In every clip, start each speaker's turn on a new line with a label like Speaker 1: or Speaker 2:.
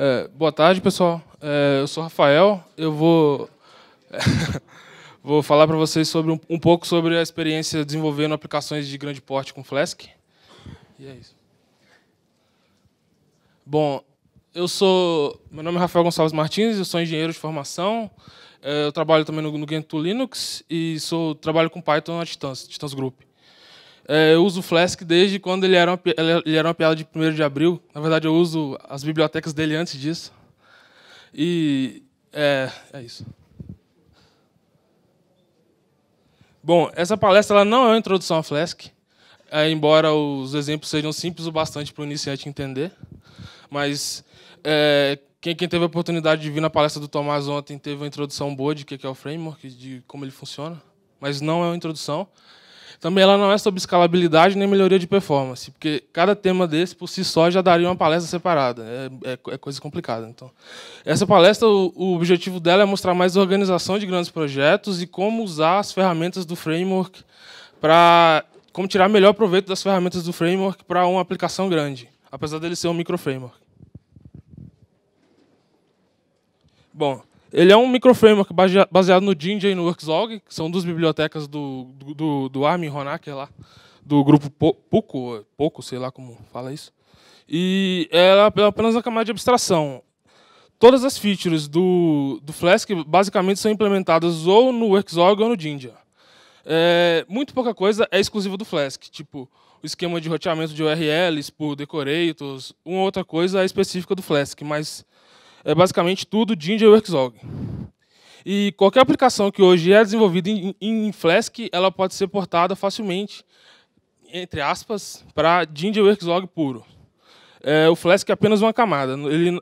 Speaker 1: É, boa tarde, pessoal. É, eu sou Rafael. Eu vou vou falar para vocês sobre um, um, pouco sobre a experiência desenvolvendo aplicações de grande porte com Flask. E é isso. Bom, eu sou. Meu nome é Rafael Gonçalves Martins, eu sou engenheiro de formação. É, eu trabalho também no, no Gentoo Linux e sou, trabalho com Python na Titans, Titans Group. É, eu uso o Flask desde quando ele era, uma, ele era uma piada de 1 de abril. Na verdade, eu uso as bibliotecas dele antes disso. E é, é isso. Bom, essa palestra ela não é uma introdução a Flask, é, embora os exemplos sejam simples o bastante para o iniciante entender. Mas é, quem, quem, teve a oportunidade de vir na palestra do Tomás ontem teve uma introdução boa de o que é o framework, de como ele funciona. Mas não é uma introdução. Também ela não é sobre escalabilidade nem melhoria de performance, porque cada tema desse por si só já daria uma palestra separada. É, é, é coisa complicada. Então, essa palestra, o, o, objetivo dela é mostrar mais organização de grandes projetos e como usar as ferramentas do framework para como tirar melhor proveito das ferramentas do framework para uma aplicação grande, apesar dele ser um microframework. Bom, ele é um microframework baseado no Jinja e no Workzog, que são duas bibliotecas do, do, do Armin Honecker lá, do grupo Poco, Poco, sei lá como fala isso. E ela é apenas uma camada de abstração. Todas as features do, do Flask basicamente são implementadas ou no Workzog ou no Jinja. É, muito pouca coisa é exclusiva do Flask, tipo o esquema de roteamento de URLs por decorators, uma outra coisa é específica do Flask, mas é basicamente tudo Ginger Workzog. E qualquer aplicação que hoje é desenvolvida em, em Flask, ela pode ser portada facilmente, entre aspas, para Ginger Workzog puro. É, o Flask é apenas uma camada. Ele,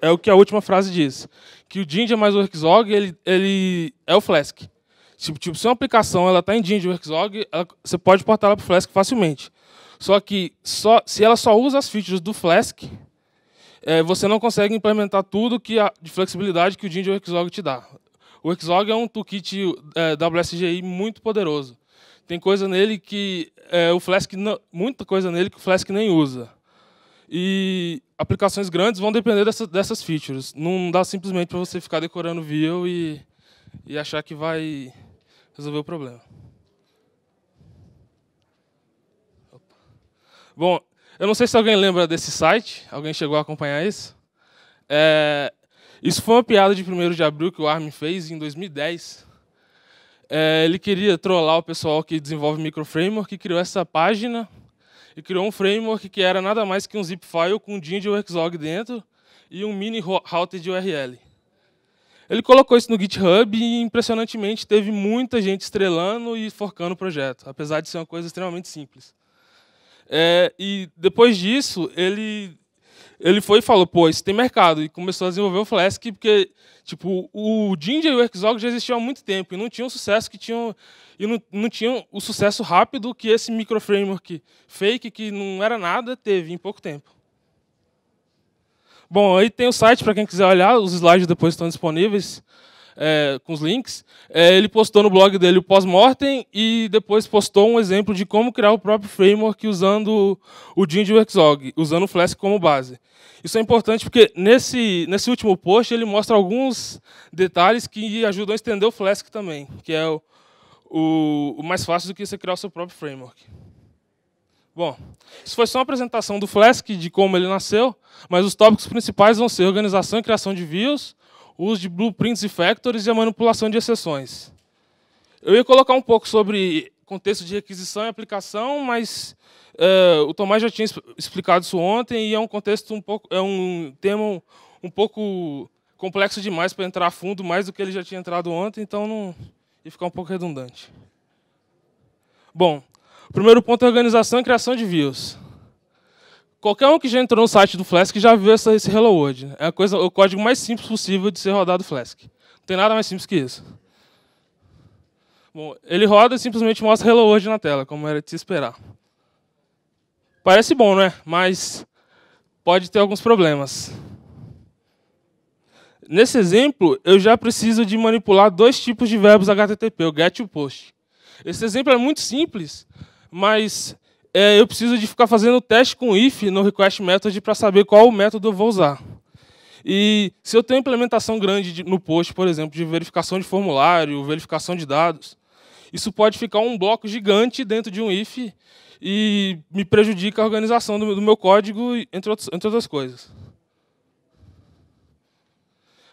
Speaker 1: é o que a última frase diz. Que o Ginger mais o Workzog, ele, ele é o Flask. Tipo, tipo se uma aplicação ela está em Ginger Workzog, ela, você pode portá-la para o Flask facilmente. Só que só, se ela só usa as features do Flask, é, você não consegue implementar tudo que a, de flexibilidade que o Jinja Workzog te dá. O Workzog é um toolkit é, WSGI muito poderoso. Tem coisa nele que é, o Flask não, muita coisa nele que o Flask nem usa. E aplicações grandes vão depender dessa, dessas features. Não dá simplesmente para você ficar decorando view e, e achar que vai resolver o problema. Bom, eu não sei se alguém lembra desse site, alguém chegou a acompanhar isso? É, isso foi uma piada de 1 de abril que o Armin fez em 2010. É, ele queria trollar o pessoal que desenvolve micro framework, e criou essa página e criou um framework que era nada mais que um zip file com um din de workzog dentro e um mini router de URL. Ele colocou isso no GitHub e, impressionantemente, teve muita gente estrelando e forcando o projeto, apesar de ser uma coisa extremamente simples. É, e depois disso, ele, ele foi e falou, pô, isso tem mercado. E começou a desenvolver o Flask, porque tipo, o Jinja e o ExoG já existiam há muito tempo e não tinham o sucesso que tinham... E não, não tinham o sucesso rápido que esse microframework fake, que não era nada, teve em pouco tempo. Bom, aí tem o site para quem quiser olhar, os slides depois estão disponíveis é, com os links, é, ele postou no blog dele o pós-mortem e depois postou um exemplo de como criar o próprio framework usando o Jim de usando o Flask como base. Isso é importante porque nesse, nesse último post ele mostra alguns detalhes que ajudam a estender o Flask também, que é o, o, o mais fácil do que você criar o seu próprio framework. Bom, isso foi só uma apresentação do Flask, de como ele nasceu, mas os tópicos principais vão ser organização e criação de views, o uso de blueprints e factories e a manipulação de exceções. Eu ia colocar um pouco sobre contexto de requisição e aplicação, mas uh, o Tomás já tinha explicado isso ontem e é um contexto um pouco é um tema um pouco complexo demais para entrar a fundo, mais do que ele já tinha entrado ontem, então não ia ficar um pouco redundante. Bom, primeiro ponto é organização e criação de views. Qualquer um que já entrou no site do Flask já viu essa, esse Hello World. Né? É a coisa, o código mais simples possível de ser rodado Flask. Não tem nada mais simples que isso. Bom, ele roda e simplesmente mostra Hello World na tela, como era de se esperar. Parece bom, né? Mas pode ter alguns problemas. Nesse exemplo, eu já preciso de manipular dois tipos de verbos HTTP, o GET e o POST. Esse exemplo é muito simples, mas é, eu preciso de ficar fazendo teste com if no request method para saber qual método eu vou usar. E se eu tenho implementação grande de, no post, por exemplo, de verificação de formulário, verificação de dados, isso pode ficar um bloco gigante dentro de um if e me prejudica a organização do, do meu código, entre, outros, entre outras coisas.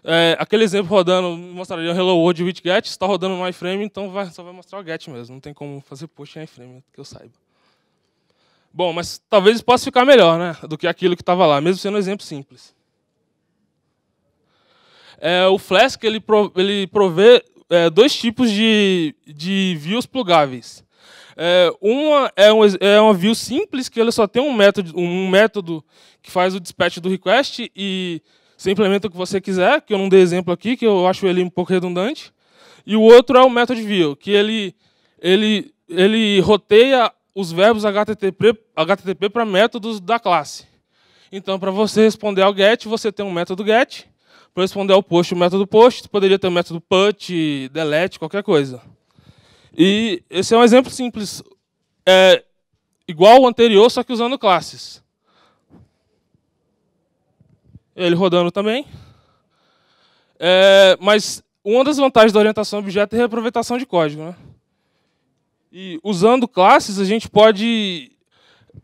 Speaker 1: É, aquele exemplo rodando, mostraria Hello World with Get, está rodando no iframe, então vai, só vai mostrar o Get mesmo, não tem como fazer post em iframe, que eu saiba. Bom, mas talvez possa ficar melhor né, do que aquilo que estava lá, mesmo sendo um exemplo simples. É, o Flask ele, pro, ele provê é, dois tipos de, de views plugáveis. É, uma é, um, é uma view simples, que ele só tem um método, um método que faz o dispatch do request e você implementa o que você quiser, que eu não dei exemplo aqui, que eu acho ele um pouco redundante. E o outro é o method view, que ele, ele, ele roteia os verbos HTTP, para métodos da classe. Então, para você responder ao GET, você tem um método GET. Para responder ao POST, o método POST. Poderia ter o um método PUT, DELETE, qualquer coisa. E esse é um exemplo simples. É igual ao anterior, só que usando classes. Ele rodando também. É, mas uma das vantagens da orientação a objeto é a reaproveitação de código. Né? E usando classes, a gente pode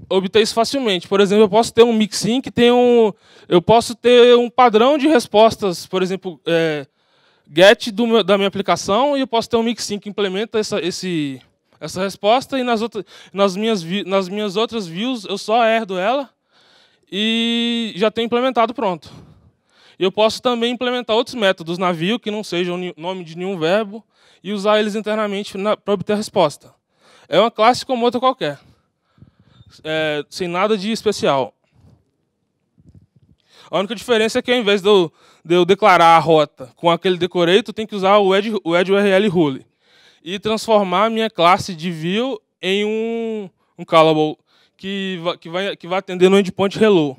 Speaker 1: obter isso facilmente. Por exemplo, eu posso ter um mixin que tem um. Eu posso ter um padrão de respostas, por exemplo, é, get meu, da minha aplicação, e eu posso ter um mixin que implementa essa, esse, essa resposta, e nas, outra, nas, minhas, nas minhas outras views eu só herdo ela e já tenho implementado pronto. Eu posso também implementar outros métodos na view que não sejam nome de nenhum verbo e usar eles internamente para obter a resposta. É uma classe como outra qualquer, é, sem nada de especial. A única diferença é que ao invés de eu, de eu declarar a rota com aquele decorator, tem que usar o Edge o Ed URL Rule e transformar a minha classe de view em um, um callable que, que, vai, que vai atender no endpoint hello.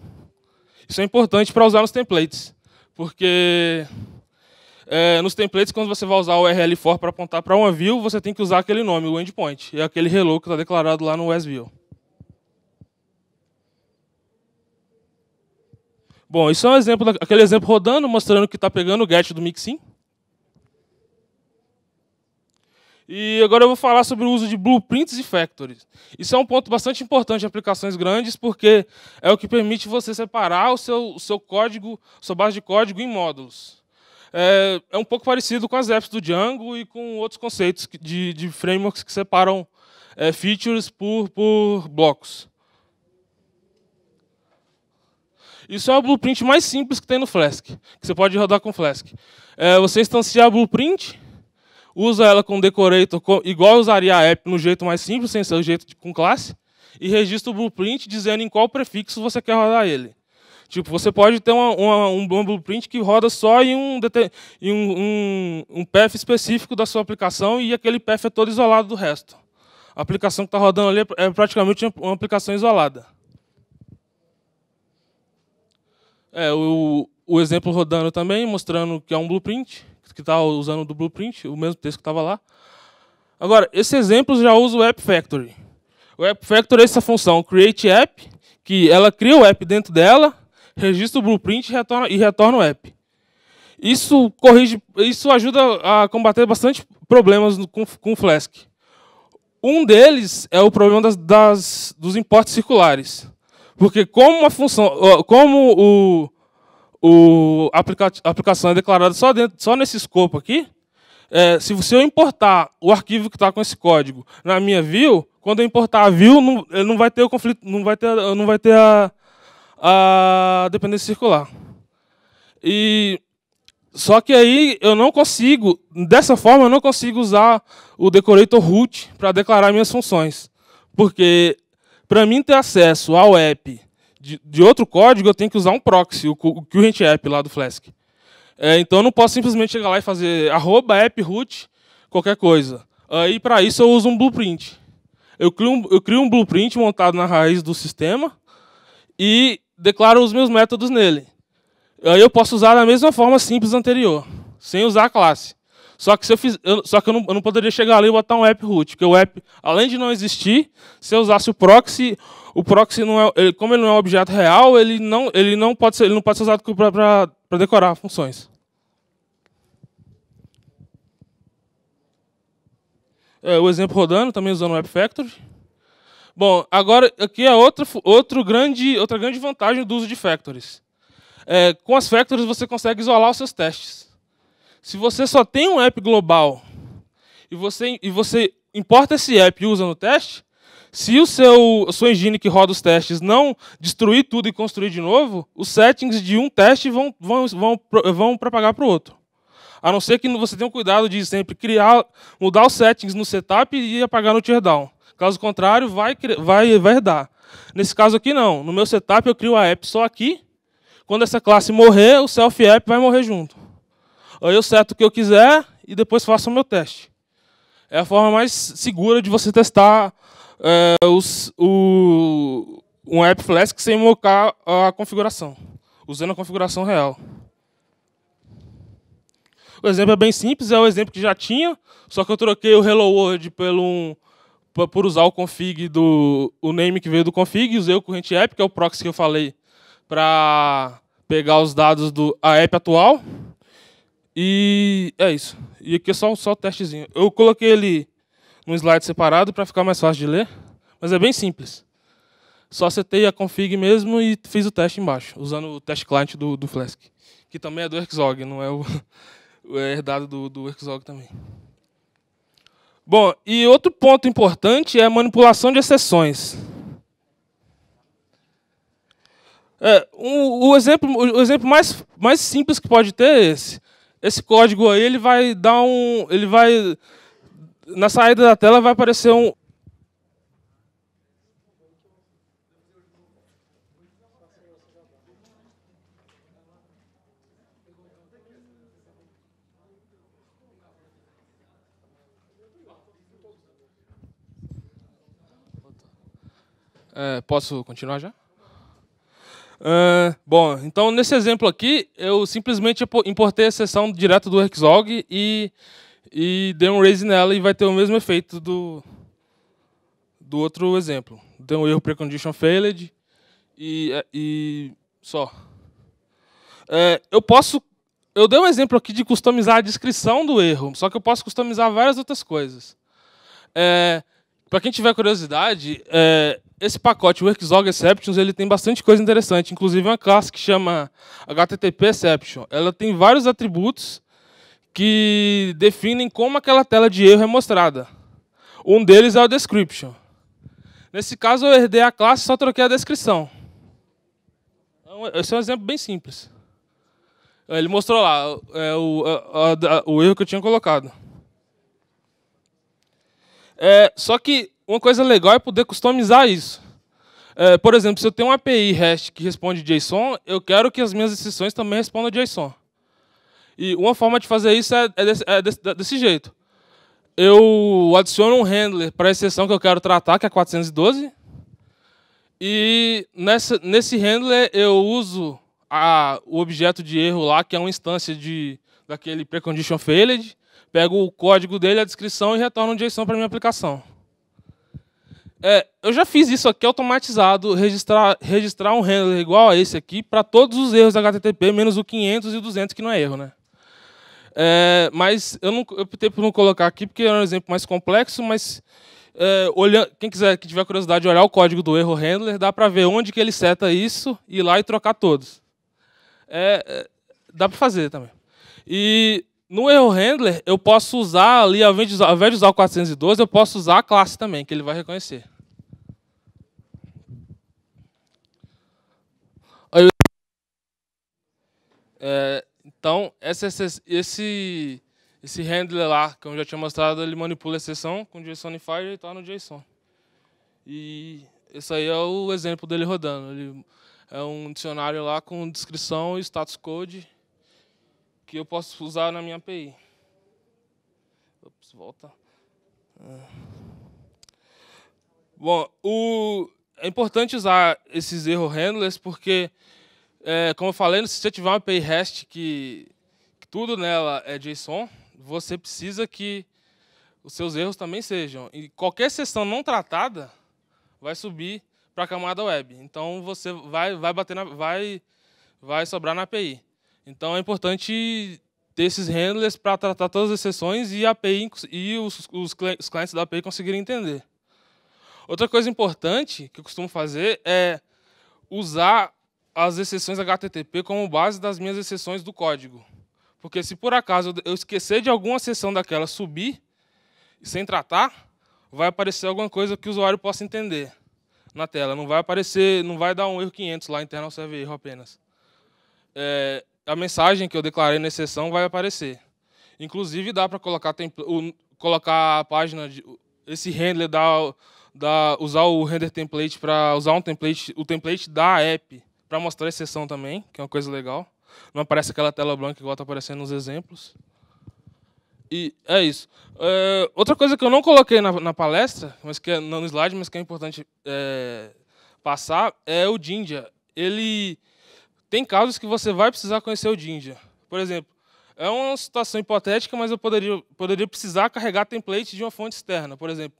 Speaker 1: Isso é importante para usar nos templates, porque é, nos templates, quando você vai usar o URL for para apontar para uma view, você tem que usar aquele nome, o endpoint. É aquele hello que está declarado lá no WebView. Bom, isso é um exemplo, aquele exemplo rodando, mostrando que está pegando o get do Mixin. E agora eu vou falar sobre o uso de blueprints e factories. Isso é um ponto bastante importante em aplicações grandes, porque é o que permite você separar o seu, o seu código, sua base de código em módulos é, é um pouco parecido com as apps do Django e com outros conceitos de, de frameworks que separam é, features por, por blocos. Isso é o blueprint mais simples que tem no Flask, que você pode rodar com Flask. É, você instancia a blueprint, usa ela com decorator, com, igual usaria a app, no jeito mais simples, sem ser o jeito de, com classe, e registra o blueprint dizendo em qual prefixo você quer rodar ele. Tipo, você pode ter uma, uma, um blueprint que roda só em, um, em um, um, um path específico da sua aplicação e aquele path é todo isolado do resto. A aplicação que está rodando ali é, é praticamente uma aplicação isolada. É, o, o exemplo rodando também, mostrando que é um blueprint, que está usando do blueprint, o mesmo texto que estava lá. Agora, esse exemplo já usa o App Factory. O App Factory é essa função create app, que ela cria o app dentro dela, registra o blueprint e retorna, e retorna o app. Isso corrige, isso ajuda a combater bastante problemas com, com o Flask. Um deles é o problema das, das, dos importes circulares. Porque como a função, como o, o aplica, a aplicação é declarada só, dentro, só nesse escopo aqui, é, se você importar o arquivo que está com esse código na minha view, quando eu importar a view, não, não vai ter o conflito, não vai ter, não vai ter a, a dependência circular. E só que aí eu não consigo, dessa forma eu não consigo usar o decorator root para declarar minhas funções, porque para mim ter acesso ao app de, de, outro código eu tenho que usar um proxy, o, o current app lá do Flask. É, então eu não posso simplesmente chegar lá e fazer arroba app root qualquer coisa. Aí para isso eu uso um blueprint. Eu crio um, eu crio um blueprint montado na raiz do sistema e declaro os meus métodos nele. Aí eu posso usar da mesma forma simples anterior, sem usar a classe. Só que, se eu, fiz, eu só que eu não, eu, não, poderia chegar ali e botar um app root, porque o app, além de não existir, se eu usasse o proxy, o proxy não é, ele, como ele não é um objeto real, ele não, ele não pode ser, ele não pode ser usado para decorar funções. É, o exemplo rodando, também usando o App Factory. Bom, agora aqui é outra, outro grande, outra grande vantagem do uso de factories. É, com as factories você consegue isolar os seus testes. Se você só tem um app global e você, e você importa esse app e usa no teste, se o seu o seu engine que roda os testes não destruir tudo e construir de novo, os settings de um teste vão, vão, vão, vão propagar para o outro. A não ser que você tenha o cuidado de sempre criar, mudar os settings no setup e apagar no teardown. Caso contrário, vai, vai, vai herdar. Nesse caso aqui, não. No meu setup, eu crio a app só aqui. Quando essa classe morrer, o self-app vai morrer junto. Aí eu seto o que eu quiser e depois faço o meu teste. É a forma mais segura de você testar é, os, o, um app Flask sem mocar a configuração, usando a configuração real. O exemplo é bem simples, é o exemplo que já tinha, só que eu troquei o Hello World pelo um por usar o config do o name que veio do config, usei o current app, que é o proxy que eu falei, para pegar os dados do a app atual. E é isso. E aqui é só, só o testezinho. Eu coloquei ele num slide separado para ficar mais fácil de ler, mas é bem simples. Só acertei a config mesmo e fiz o teste embaixo, usando o teste client do, do Flask, que também é do Exog não é o é herdado do, do Erxog também. Bom, e outro ponto importante é a manipulação de exceções. É, um, o, exemplo, o exemplo mais, mais simples que pode ter é esse. Esse código aí ele vai dar um. Ele vai. Na saída da tela vai aparecer um, Uh, posso continuar já? Uh, bom, então nesse exemplo aqui, eu simplesmente importei a exceção direto do Rexog e, e dei um raise nela e vai ter o mesmo efeito do, do outro exemplo. deu um erro precondition failed e, é, e só. Uh, eu posso eu dei um exemplo aqui de customizar a descrição do erro, só que eu posso customizar várias outras coisas. É, para quem tiver curiosidade, é, esse pacote WorkZorg Exceptions ele tem bastante coisa interessante, inclusive uma classe que chama HTTP Exception. Ela tem vários atributos que definem como aquela tela de erro é mostrada. Um deles é o description. Nesse caso, eu herdei a classe e só troquei a descrição. Então, esse é um exemplo bem simples. Ele mostrou lá é, o, a, a, o erro que eu tinha colocado. É, só que uma coisa legal é poder customizar isso. É, por exemplo, se eu tenho uma API REST que responde JSON, eu quero que as minhas exceções também respondam JSON. E uma forma de fazer isso é, é, desse, é desse, desse, jeito. Eu adiciono um handler para a exceção que eu quero tratar, que é 412. E nessa, nesse handler eu uso a, o objeto de erro lá, que é uma instância de, daquele precondition failed. Pego o código dele, a descrição e retorno um JSON para minha aplicação. É, eu já fiz isso aqui automatizado, registrar, registrar um handler igual a esse aqui para todos os erros HTTP, menos o 500 e o 200, que não é erro, né? É, mas eu, não, eu optei por não colocar aqui, porque é um exemplo mais complexo, mas é, olhando, quem quiser, que tiver curiosidade de olhar o código do erro handler, dá para ver onde que ele seta isso, ir lá e trocar todos. É, é dá para fazer também. E no erro handler, eu posso usar ali, ao invés de usar, ao invés de usar o 412, eu posso usar a classe também, que ele vai reconhecer. É, então, esse esse, esse handler lá, que eu já tinha mostrado, ele manipula a exceção com o JSONifier e está no JSON. E esse aí é o exemplo dele rodando. Ele é um dicionário lá com descrição e status code que eu posso usar na minha API. Ops, volta. É. Bom, o, é importante usar esses erro handlers porque é, como eu falei, se você tiver uma API REST que, que tudo nela é JSON, você precisa que os seus erros também sejam. E qualquer sessão não tratada vai subir para a camada web. Então você vai vai bater na, vai vai sobrar na API. Então é importante ter esses handlers para tratar todas as sessões e a API e os, os clientes da API conseguirem entender. Outra coisa importante que eu costumo fazer é usar as exceções HTTP como base das minhas exceções do código. Porque se por acaso eu esquecer de alguma seção daquela subir, sem tratar, vai aparecer alguma coisa que o usuário possa entender na tela. Não vai aparecer, não vai dar um erro 500 lá, internal server erro apenas. É, a mensagem que eu declarei na exceção vai aparecer. Inclusive dá para colocar, colocar a página, de, esse handler, usar o render template para usar um template, o template da app para mostrar a exceção também, que é uma coisa legal. Não aparece aquela tela branca igual está aparecendo nos exemplos. E é isso. É, outra coisa que eu não coloquei na, na, palestra, mas que é, não no slide, mas que é importante é, passar, é o Jinja. Ele tem casos que você vai precisar conhecer o Jinja. Por exemplo, é uma situação hipotética, mas eu poderia, poderia precisar carregar template de uma fonte externa. Por exemplo,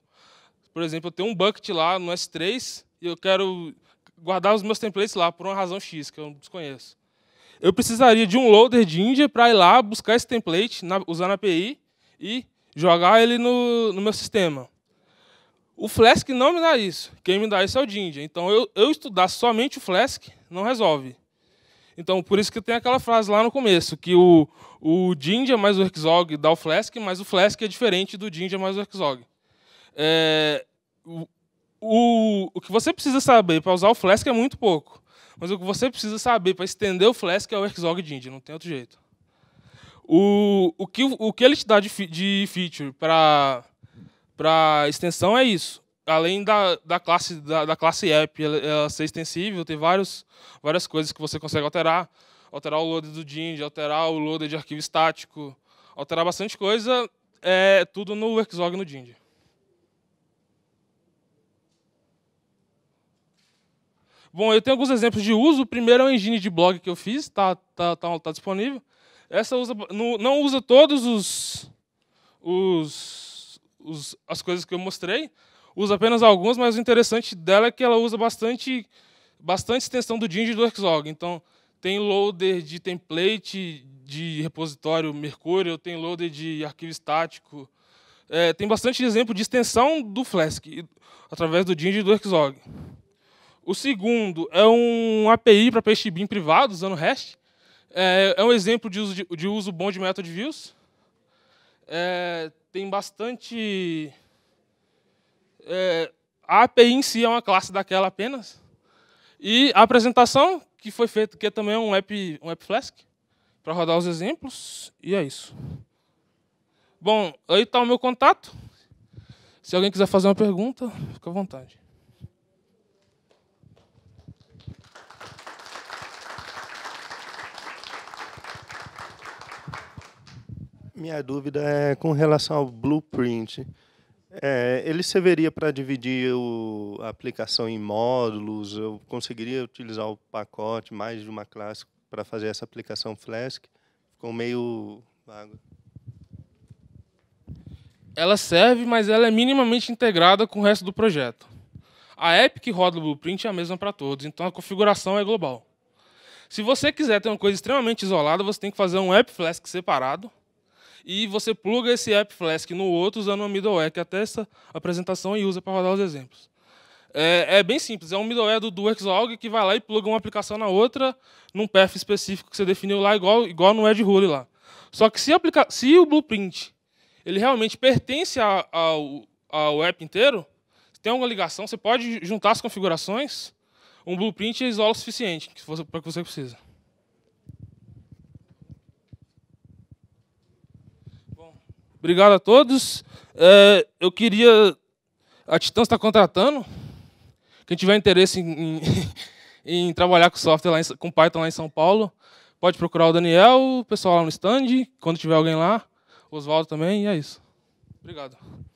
Speaker 1: por exemplo, eu tenho um bucket lá no S3 e eu quero guardar os meus templates lá por uma razão X, que eu desconheço. Eu precisaria de um loader de India para ir lá buscar esse template, na, usando a API, e jogar ele no, no meu sistema. O Flask não me dá isso. Quem me dá isso é o Jinja. Então, eu, eu estudar somente o Flask não resolve. Então, por isso que tem aquela frase lá no começo, que o, o Jinja mais o Xog dá o Flask, mas o Flask é diferente do Jinja mais o Xog. É, o, o que você precisa saber para usar o Flask é muito pouco. Mas o que você precisa saber para estender o Flask é o Xorg Dindy, não tem outro jeito. O, o, que, o que ele te dá de, de feature para extensão é isso. Além da, da classe da, da classe app ela, ela, ser extensível, tem vários, várias coisas que você consegue alterar. Alterar o loader do Dindy, alterar o loader de arquivo estático, alterar bastante coisa, é tudo no Xorg no Dindy. Bom, eu tenho alguns exemplos de uso. O primeiro é um engine de blog que eu fiz, está tá, tá, tá disponível. Essa usa, no, não usa todos os, os, os, as coisas que eu mostrei, usa apenas algumas, mas o interessante dela é que ela usa bastante, bastante extensão do Ding e do Xorg. Então, tem loader de template de repositório Mercurial, tem loader de arquivo estático, é, tem bastante exemplo de extensão do Flask através do Ding e do Xorg. O segundo é um API para PasteBin privado, usando REST. É, é, um exemplo de uso, de, de, uso bom de method views. É, tem bastante... É, a API em si é uma classe daquela apenas. E a apresentação, que foi feita, que é também um app, um app Flask, para rodar os exemplos. E é isso. Bom, aí está o meu contato. Se alguém quiser fazer uma pergunta, fica à vontade. Minha dúvida é com relação ao blueprint. É, ele serviria para dividir o, a aplicação em módulos? Eu conseguiria utilizar o pacote, mais de uma classe, para fazer essa aplicação Flask? Ficou meio vago. Ela serve, mas ela é minimamente integrada com o resto do projeto. A app que roda o Blueprint é a mesma para todos, então a configuração é global. Se você quiser ter uma coisa extremamente isolada, você tem que fazer um app Flask separado, e você pluga esse app Flask no outro usando uma middleware que atesta a apresentação e usa para rodar os exemplos. É, é, bem simples, é um middleware do, do Xlog que vai lá e pluga uma aplicação na outra num path específico que você definiu lá, igual, igual no Edge Rule lá. Só que se, aplica, se o Blueprint ele realmente pertence a, ao, ao app inteiro, tem alguma ligação, você pode juntar as configurações, um Blueprint é isola o suficiente para o que você precisa. Obrigado a todos. É, eu queria. A Titã está contratando. Quem tiver interesse em, em, em trabalhar com software, em, com Python lá em São Paulo, pode procurar o Daniel, o pessoal lá no stand, quando tiver alguém lá. Oswaldo também, e é isso. Obrigado.